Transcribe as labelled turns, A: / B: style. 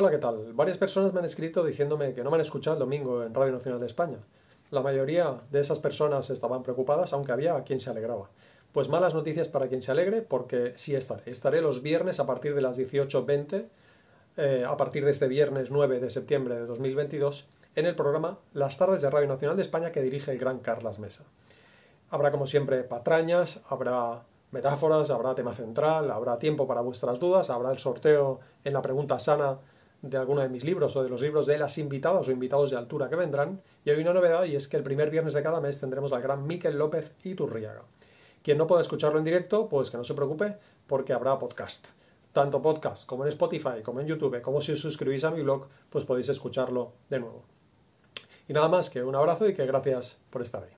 A: Hola, ¿qué tal? Varias personas me han escrito diciéndome que no me han escuchado el domingo en Radio Nacional de España. La mayoría de esas personas estaban preocupadas, aunque había a quien se alegraba. Pues malas noticias para quien se alegre, porque sí estaré. Estaré los viernes a partir de las 18.20, eh, a partir de este viernes 9 de septiembre de 2022, en el programa Las tardes de Radio Nacional de España que dirige el gran Carlas Mesa. Habrá, como siempre, patrañas, habrá metáforas, habrá tema central, habrá tiempo para vuestras dudas, habrá el sorteo en la pregunta sana de alguno de mis libros o de los libros de las invitadas o invitados de altura que vendrán, y hay una novedad y es que el primer viernes de cada mes tendremos al gran Miquel López Iturriaga. Quien no pueda escucharlo en directo, pues que no se preocupe, porque habrá podcast. Tanto podcast como en Spotify, como en YouTube, como si os suscribís a mi blog, pues podéis escucharlo de nuevo. Y nada más, que un abrazo
B: y que gracias por estar ahí.